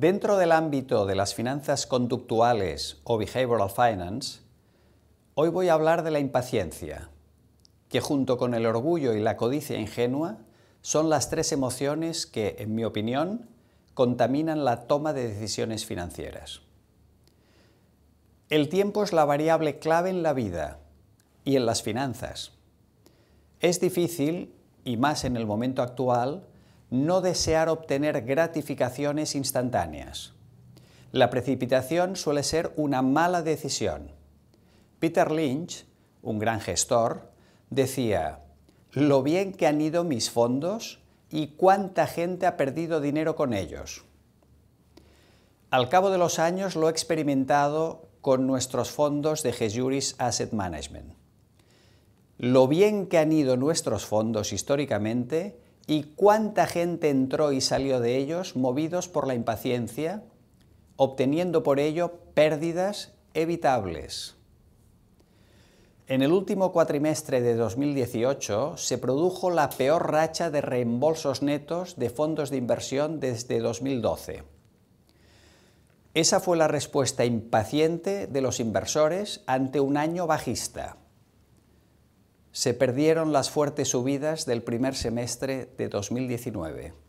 Dentro del ámbito de las finanzas conductuales o behavioral finance, hoy voy a hablar de la impaciencia, que junto con el orgullo y la codicia ingenua son las tres emociones que, en mi opinión, contaminan la toma de decisiones financieras. El tiempo es la variable clave en la vida y en las finanzas. Es difícil, y más en el momento actual, no desear obtener gratificaciones instantáneas. La precipitación suele ser una mala decisión. Peter Lynch, un gran gestor, decía, lo bien que han ido mis fondos y cuánta gente ha perdido dinero con ellos. Al cabo de los años lo he experimentado con nuestros fondos de Jesuris Asset Management. Lo bien que han ido nuestros fondos históricamente y cuánta gente entró y salió de ellos movidos por la impaciencia, obteniendo por ello pérdidas evitables. En el último cuatrimestre de 2018 se produjo la peor racha de reembolsos netos de fondos de inversión desde 2012. Esa fue la respuesta impaciente de los inversores ante un año bajista se perdieron las fuertes subidas del primer semestre de 2019.